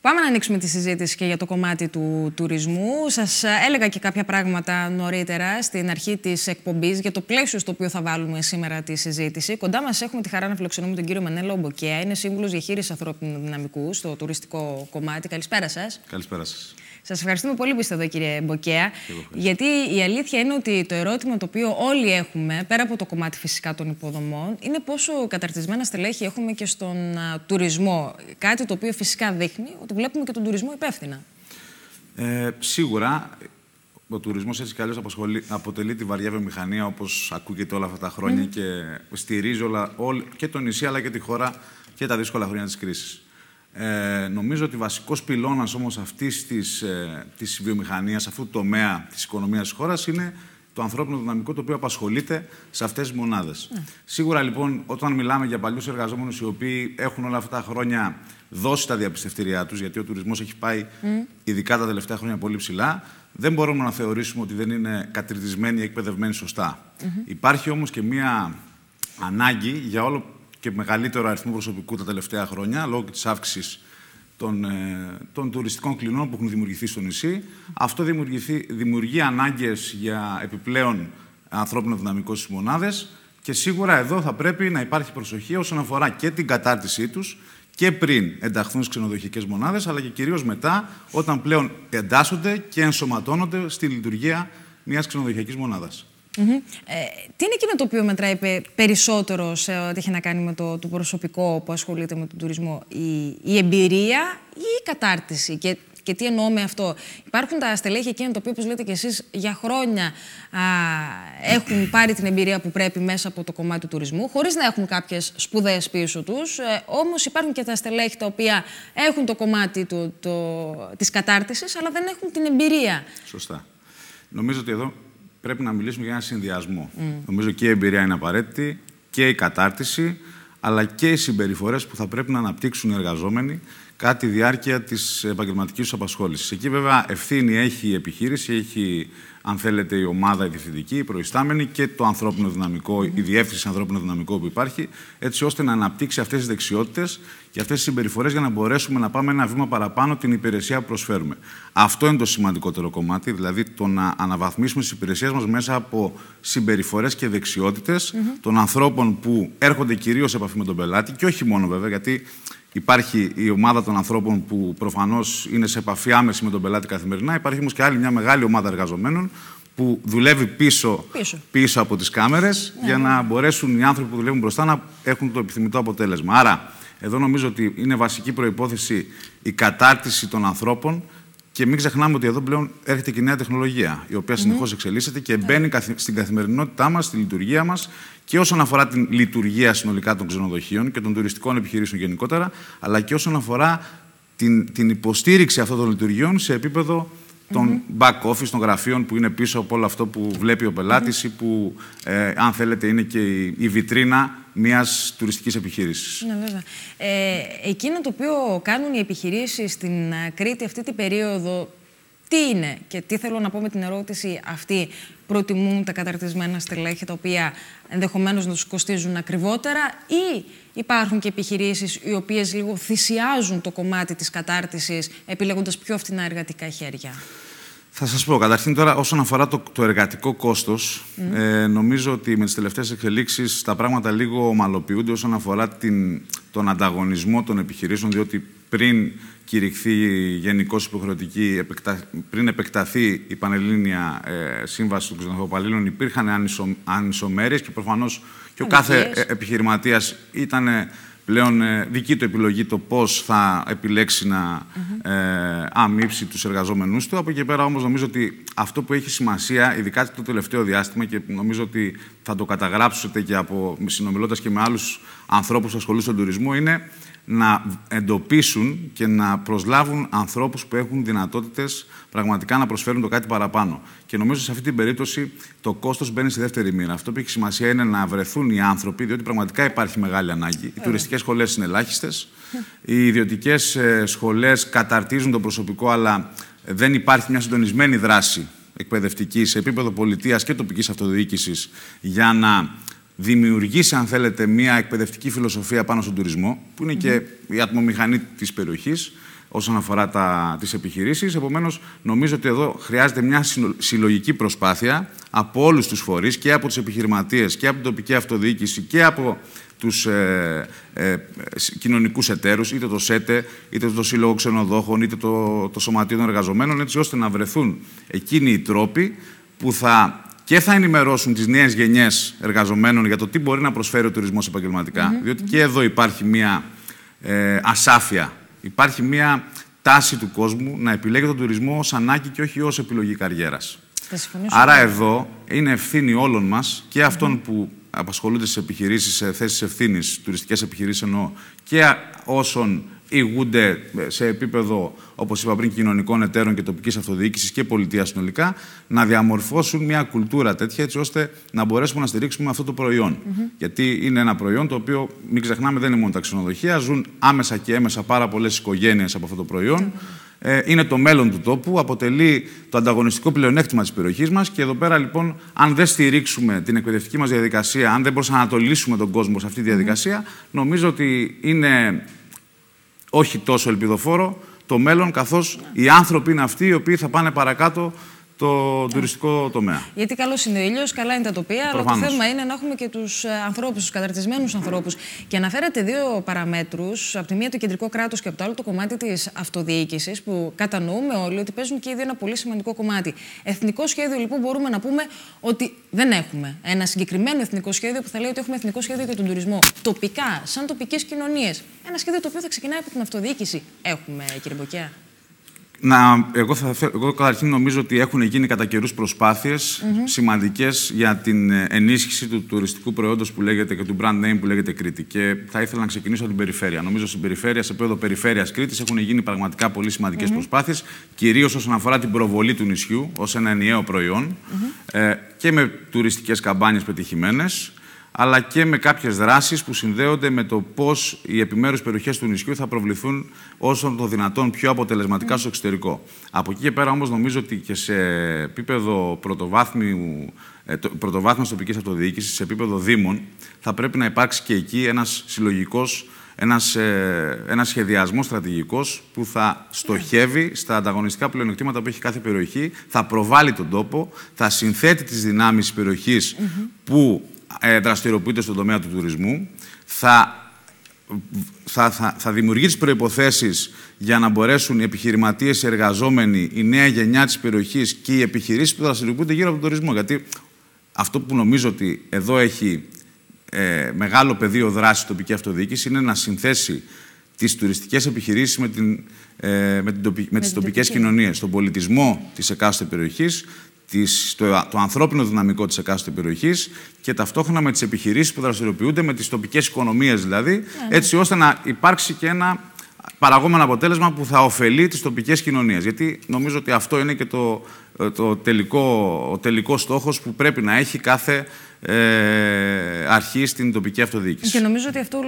Πάμε να ανοίξουμε τη συζήτηση και για το κομμάτι του τουρισμού. Σας ε, έλεγα και κάποια πράγματα νωρίτερα στην αρχή της εκπομπής για το πλαίσιο στο οποίο θα βάλουμε σήμερα τη συζήτηση. Κοντά μας έχουμε τη χαρά να φιλοξενούμε τον κύριο Μενέλο Μποκέα. Είναι σύμβουλος διαχείρισης ανθρώπινου δυναμικού στο τουριστικό κομμάτι. Καλησπέρα σας. Καλησπέρα σας. Σας ευχαριστούμε πολύ που είστε εδώ, κύριε Μποκέα. Γιατί η αλήθεια είναι ότι το ερώτημα το οποίο όλοι έχουμε, πέρα από το κομμάτι φυσικά των υποδομών, είναι πόσο καταρτισμένα στελέχη έχουμε και στον τουρισμό. Κάτι το οποίο φυσικά δείχνει ότι βλέπουμε και τον τουρισμό υπεύθυνα. Ε, σίγουρα ο τουρισμός έτσι κι αλλιώς αποτελεί τη βαριά βιομηχανία όπως ακούγεται όλα αυτά τα χρόνια και στηρίζει όλα, και το νησί αλλά και τη χώρα και τα δύσκολα χρόνια της κρίσης. Ε, νομίζω ότι βασικός πυλώνας όμως αυτής της, ε, της βιομηχανίας, αυτού του τομέα της οικονομίας της χώρας είναι το ανθρώπινο δυναμικό το οποίο απασχολείται σε αυτές τις μονάδες. Ναι. Σίγουρα λοιπόν, όταν μιλάμε για παλιούς εργαζόμενους οι οποίοι έχουν όλα αυτά τα χρόνια δώσει τα διαπιστευτήριά τους, γιατί ο τουρισμός έχει πάει ειδικά τα τελευταία χρόνια πολύ ψηλά, δεν μπορούμε να θεωρήσουμε ότι δεν είναι κατηρτισμένοι ή εκπαιδευμένοι σωστά. Υπάρχει όμως και μία ανάγκη για όλο και μεγαλύτερο αριθμό προσωπικού τα τελευταία χρόνια, λόγω της αύξησης των, ε, των τουριστικών κλινών που έχουν δημιουργηθεί στο νησί. Αυτό δημιουργεί ανάγκες για επιπλέον ανθρώπινο δυναμικό στις μονάδες. Και σίγουρα εδώ θα πρέπει να υπάρχει προσοχή όσον αφορά και την κατάρτισή τους και πριν ενταχθούν στις ξενοδοχικές μονάδες, αλλά και κυρίως μετά, όταν πλέον εντάσσονται και ενσωματώνονται στη λειτουργία μιας ξενοδοχειακή μονάδας. Ε, τι είναι εκείνο το οποίο μετράει περισσότερο σε ό,τι έχει να κάνει με το, προσωπικό που ασχολείται με τον τουρισμό, η, εμπειρία ή η κατάρτιση. Και, και τι εννοώ με αυτό. Υπάρχουν τα στελέχη εκείνα τα οποία, όπως λέτε και εσείς, για χρόνια α, έχουν πάρει την εμπειρία που πρέπει μέσα από το κομμάτι του τουρισμού, χωρίς να έχουν κάποιες σπουδές πίσω τους. Ε, Όμως υπάρχουν και τα στελέχη τα οποία έχουν το κομμάτι το, το, της κατάρτισης, αλλά δεν έχουν την εμπειρία. Σωστά. Νομίζω ότι εδώ πρέπει να μιλήσουμε για ένα συνδυασμό. Mm. Νομίζω και η εμπειρία είναι απαραίτητη και η κατάρτιση, αλλά και οι συμπεριφορές που θα πρέπει να αναπτύξουν οι εργαζόμενοι κάτι διάρκεια της επαγγελματικής τους απασχόλησης. Εκεί βέβαια ευθύνη έχει η επιχείρηση, έχει αν θέλετε η ομάδα, η διευθυντική, η προϊστάμενη και το ανθρώπινο δυναμικό, η διεύθυνση ανθρώπινο δυναμικό που υπάρχει, έτσι ώστε να αναπτύξει αυτές τις δεξιότητες και αυτές τις συμπεριφορές για να μπορέσουμε να πάμε ένα βήμα παραπάνω την υπηρεσία που προσφέρουμε. Αυτό είναι το σημαντικότερο κομμάτι, δηλαδή το να αναβαθμίσουμε τις υπηρεσίες μας μέσα από συμπεριφορές και δεξιότητες mm -hmm. των ανθρώπων που έρχονται κυρίως σε επαφή με τον πελάτη και όχι μόνο βέβαια, γιατί Υπάρχει η ομάδα των ανθρώπων που προφανώς είναι σε επαφή άμεση με τον πελάτη καθημερινά. Υπάρχει όμως και άλλη μια μεγάλη ομάδα εργαζομένων που δουλεύει πίσω, πίσω. από τις κάμερες ναι, για ναι. να μπορέσουν οι άνθρωποι που δουλεύουν μπροστά να έχουν το επιθυμητό αποτέλεσμα. Άρα, εδώ νομίζω ότι είναι βασική προπόθεση η κατάρτιση των ανθρώπων και μην ξεχνάμε ότι εδώ πλέον έρχεται και η νέα τεχνολογία, η οποία ναι. συνεχώς εξελίσσεται και ναι. μπαίνει στην καθημερινότητά μας, στη λειτουργία μας και όσον αφορά την λειτουργία συνολικά των ξενοδοχείων και των τουριστικών επιχειρήσεων γενικότερα, αλλά και όσον αφορά την, την υποστήριξη αυτών των λειτουργιών σε επίπεδο των back office, των γραφείων που είναι πίσω από όλο αυτό που βλέπει ο πελατη ή που, ε, αν θέλετε, είναι και η βιτρίνα μιας τουριστικής επιχείρησης. Ναι, βέβαια. Ε, εκείνο το οποίο κάνουν οι επιχειρήσεις στην ε, Κρήτη αυτή την περίοδο, τι είναι και τι θέλω να πω με την ερώτηση αυτή. Προτιμούν τα καταρτισμένα στελέχη τα οποία ενδεχομένως να τους κοστίζουν ακριβότερα ή υπάρχουν και επιχειρήσεις οι οποίες λίγο θυσιάζουν το κομμάτι της κατάρτισης επιλέγοντας πιο φθηνά εργατικά χέρια. Θα σας πω, καταρχήν τώρα όσον αφορά το, το εργατικό κόστος, ε, νομίζω ότι με τις τελευταίες εξελίξεις τα πράγματα λίγο ομαλοποιούνται όσον αφορά την, τον ανταγωνισμό των επιχειρήσεων, διότι πριν κηρυχθεί γενικώς υποχρεωτική, επεκτα... πριν επεκταθεί η Πανελλήνια ε, Σύμβαση των Ξενοδοχοπαλλήλων, υπήρχαν ανισομέρειες και προφανώς και ο κάθε ε, επιχειρηματίας ήταν πλέον ε, δική του επιλογή το πώς θα επιλέξει να ε, αμύψει τους εργαζόμενούς του. Από εκεί πέρα όμως νομίζω ότι αυτό που έχει σημασία, ειδικά το τελευταίο διάστημα και νομίζω ότι θα το καταγράψετε και από συνομιλώντας και με άλλους ανθρώπους που ασχολούνται στον τουρισμό, είναι να εντοπίσουν και να προσλάβουν ανθρώπους που έχουν δυνατότητες πραγματικά να προσφέρουν το κάτι παραπάνω. Και νομίζω σε αυτή την περίπτωση το κόστος μπαίνει στη δεύτερη μοίρα. Αυτό που έχει σημασία είναι να βρεθούν οι άνθρωποι, διότι πραγματικά υπάρχει μεγάλη ανάγκη. Οι τουριστικές σχολές είναι ελάχιστες, οι ιδιωτικές ε, σχολές καταρτίζουν το προσωπικό, αλλά δεν υπάρχει μια συντονισμένη δράση εκπαιδευτική σε επίπεδο πολιτείας και τοπικής αυτοδιοίκησης για να δημιουργήσει, αν θέλετε, μια εκπαιδευτική φιλοσοφία πάνω στον τουρισμό, που ειναι και η ατμομηχανή της περιοχής όσον αφορά τα, τις επιχειρήσεις. Επομένως, νομίζω ότι εδώ χρειάζεται μια συλλογική προσπάθεια από όλους τους φορείς και από τις επιχειρηματίες και από την τοπική αυτοδιοίκηση και από τους ε, ε, κοινωνικούς εταίρους, είτε το ΣΕΤΕ, είτε το Σύλλογο Ξενοδόχων, είτε το, το Σωματείο των Εργαζομένων, έτσι ώστε να βρεθούν εκείνοι οι τρόποι που θα και θα ενημερώσουν τις νέες γενιές εργαζομένων για το τι μπορεί να προσφέρει ο τουρισμός Διότι και εδώ υπάρχει μία ε, ασάφεια. Υπάρχει μία τάση του κόσμου να επιλέγει τον τουρισμό ως ανάγκη και όχι ως επιλογή καριέρας. Άρα εδώ είναι ευθύνη όλων μας και αυτων που απασχολούνται σε επιχειρήσεις, σε θέσεις ευθύνης, τουριστικές επιχειρήσεις εννοώ, και όσων ηγούνται σε επίπεδο, όπως είπα πριν, κοινωνικών εταίρων και τοπικής αυτοδιοίκησης και πολιτείας συνολικά, να διαμορφώσουν μια κουλτούρα τέτοια, έτσι ώστε να μπορέσουμε να στηρίξουμε αυτό το προιον Γιατί είναι ένα προϊόν το οποίο, μην ξεχνάμε, δεν είναι μόνο τα ξενοδοχεία. Ζουν άμεσα και έμεσα πάρα πολλές οικογένειες από αυτό το προϊόν. Ε, είναι το μέλλον του τόπου, αποτελεί το ανταγωνιστικό πλεονέκτημα της περιοχής μας. Και εδώ πέρα, λοιπόν, αν δεν στηρίξουμε την εκπαιδευτική μας διαδικασία, αν δεν προσανατολίσουμε τον κόσμο σε αυτή τη διαδικασια νομίζω ότι είναι όχι τόσο ελπιδοφόρο το μέλλον, καθώς οι άνθρωποι είναι αυτοί οι οποίοι θα πάνε παρακάτω το τουριστικό τομέα. Γιατί καλός είναι ο ήλιος, καλά είναι τα τοπία, αλλά το θέμα είναι να έχουμε και τους ε, ανθρώπους, τους καταρτισμένους ανθρώπους. Και αναφέρατε δύο παραμέτρους, από τη μία το κεντρικό κράτος και από το άλλο το κομμάτι της αυτοδιοίκησης, που κατανοούμε όλοι ότι παίζουν και ήδη ένα πολύ σημαντικό κομμάτι. Εθνικό σχέδιο, λοιπόν, μπορούμε να πούμε ότι δεν έχουμε. Ένα συγκεκριμένο εθνικό σχέδιο που θα λέει ότι έχουμε εθνικό σχέδιο για τον τουρισμό. Τοπικά, σαν τοπικές κοινωνίες. Ένα σχέδιο το οποίο θα ξεκινάει από την αυτοδιοίκηση. Έχουμε, κύριε Μποκιά. Να, εγώ, θα, εγώ καταρχήν νομίζω ότι έχουν γίνει κατά καιρούς προσπάθειες σημαντικές για την ε, ενίσχυση του τουριστικού προϊόντος που λέγεται και του brand name που λέγεται Κρήτη. Και θα ήθελα να ξεκινήσω από την περιφέρεια. Νομίζω στην περιφέρεια, σε επίπεδο περιφέρειας Κρήτης, έχουν γίνει πραγματικά πολύ σημαντικές mm-hmm. προσπάθειες, κυρίως όσον αφορά την προβολή του νησιού ως ένα ενιαίο ε, και με τουριστικές καμπάνιες πετυχημένες αλλά και με κάποιες δράσεις που συνδέονται με το πώς οι επιμέρους περιοχές του νησιού θα προβληθούν όσο το δυνατόν πιο αποτελεσματικά στο εξωτερικό. Από εκεί και πέρα όμως νομίζω ότι και σε επίπεδο πρωτοβάθμιου ε, πρωτοβάθμιας τοπικής αυτοδιοίκησης, σε επίπεδο Δήμων, θα πρέπει να υπάρξει και εκεί ένας συλλογικός, ένας ένας ε, σχεδιασμός στρατηγικός που θα στοχεύει στα ανταγωνιστικά πλεονεκτήματα που έχει κάθε περιοχή, θα προβάλλει τον τόπο, θα συνθέτει τις δυνάμεις της περιοχής που ε, δραστηριοποιείται στον τομέα του τουρισμού, θα θα, θα, θα δημιουργεί τις προϋποθέσεις για να μπορέσουν οι επιχειρηματίες, οι εργαζόμενοι, η νέα γενιά της περιοχής και οι επιχειρήσεις που δραστηριοποιούνται γύρω από τον τουρισμό. Γιατί αυτό που νομίζω ότι εδώ έχει ε, μεγάλο πεδίο δράσης η τοπική αυτοδιοίκηση είναι να συνθέσει τις τουριστικές επιχειρήσεις με, την, ε, με, με, τις τοπικές κοινωνίες, τον πολιτισμό της εκάστοτε περιοχής, της, το, ανθρώπινο δυναμικό της εκάστοτε περιοχής και ταυτόχρονα με τις επιχειρήσεις που δραστηριοποιούνται με τις τοπικές οικονομίες δηλαδή, ναι, ναι. έτσι ώστε να υπάρξει και ένα παραγόμενο αποτέλεσμα που θα ωφελεί τις τοπικές κοινωνίες. Γιατί νομίζω ότι αυτό είναι και το, ε, το τελικό, ο στόχος που πρέπει να έχει κάθε ε, αρχή στην τοπική αυτοδιοίκηση. Και νομίζω ότι αυτό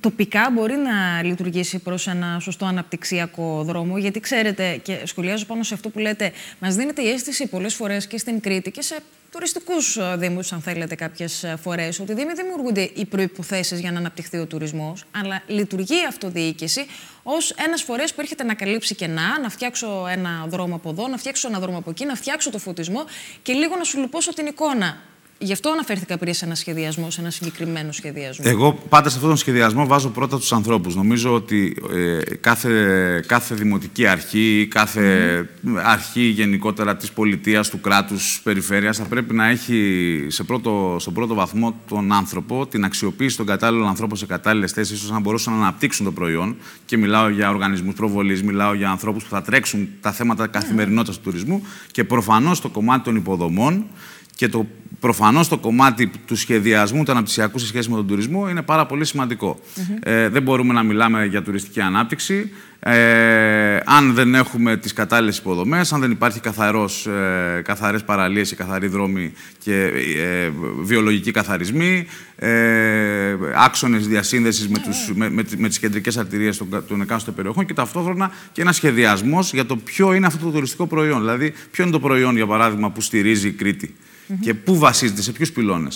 τοπικά μπορεί να λειτουργήσει προς ένα σωστό αναπτυξιακό δρόμο. Γιατί ξέρετε, και σχολιάζω πάνω σε αυτό που λέτε, μας δίνεται η αίσθηση πολλές φορές και στην Κρήτη και σε τουριστικούς δήμους, αν θέλετε, κάποιες φορές, ότι δεν δημιουργούνται οι προποθέσει για να αναπτυχθεί ο τουρισμός, αλλά λειτουργεί η αυτοδιοίκηση ως ένας φορέ που έρχεται να καλύψει κενά, να φτιάξω ένα δρόμο από εδώ, να φτιάξω ένα δρόμο από εκεί, να φτιάξω το φωτισμό και λίγο να σου λουπώσω την εικόνα. Γι' αυτό αναφέρθηκα πριν σε ένα σχεδιασμό, σε ένα συγκεκριμένο σχεδιασμό. Εγώ πάντα σε αυτόν τον σχεδιασμό βάζω πρώτα τους ανθρώπους. Νομίζω ότι ε, κάθε, κάθε δημοτική αρχή, κάθε mm-hmm. αρχή γενικότερα της πολιτείας, του κράτους, τη περιφέρειας θα πρέπει να έχει σε πρώτο, στον πρώτο βαθμό τον άνθρωπο, την αξιοποίηση των κατάλληλων ανθρώπων σε κατάλληλες θέσεις, ώστε να μπορούσαν να αναπτύξουν το προϊόν. Και μιλάω για οργανισμούς προβολής, μιλάω για ανθρώπους που θα τρέξουν τα θέματα ναι. καθημερινότητας του τουρισμού και προφανώς το κομμάτι των υποδομών και το προφανώς το κομμάτι του σχεδιασμού του αναπτυσιακού σε σχέση με τον τουρισμό είναι πάρα πολύ Ε, δεν μπορούμε να μιλάμε για τουριστική ανάπτυξη ε, αν δεν έχουμε τις κατάλληλες υποδομές, αν δεν υπάρχει ε, καθαρές παραλίες και καθαροί δρόμοι και ε, βιολογικοί καθαρισμοί, ε, άξονες διασύνδεσης με, τους, με, με, τις κεντρικές αρτηρίες των, των εκάστοτε περιοχών και ταυτόχρονα και ένας σχεδιασμός για το ποιο είναι αυτό το τουριστικό προϊόν. Δηλαδή, ποιο είναι το προϊόν, για παράδειγμα, που στηρίζει η Κρήτη. Mm-hmm. Και πού βασίζεται, σε ποιους πυλωνε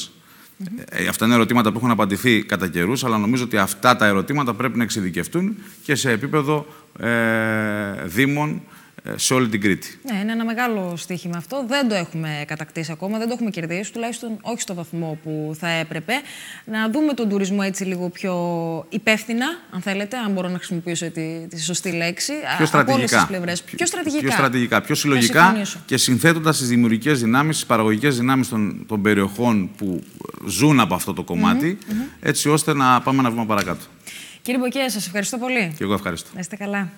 ε, ε, αυτά είναι ερωτήματα που έχουν απαντηθεί κατά καιρούς, αλλά νομίζω ότι αυτά τα ερωτήματα πρέπει να εξειδικευτούν και σε επίπεδο ε, Δήμων σε όλη την Κρήτη. Ναι, είναι ένα μεγάλο στοίχημα αυτό. Δεν το έχουμε κατακτήσει ακόμα, δεν το έχουμε κερδίσει, τουλάχιστον όχι στο βαθμό που θα έπρεπε. Να δούμε τον τουρισμό έτσι λίγο πιο υπεύθυνα, αν θέλετε, αν μπορώ να χρησιμοποιήσω τη, τη σωστή λέξη. Πιο στρατηγικά. Από όλες τις πιο, στρατηγικά. Πιο στρατηγικά, πιο συλλογικά και συνθέτοντας τις δημιουργικές δυνάμεις, τις παραγωγικές δυνάμεις των, των περιοχών που ζουν από αυτό το κομματι έτσι ώστε να πάμε ένα βήμα παρακάτω. Κύριε Μποκέ, σας ευχαριστώ πολύ. Και εγώ ευχαριστώ. Να είστε καλά.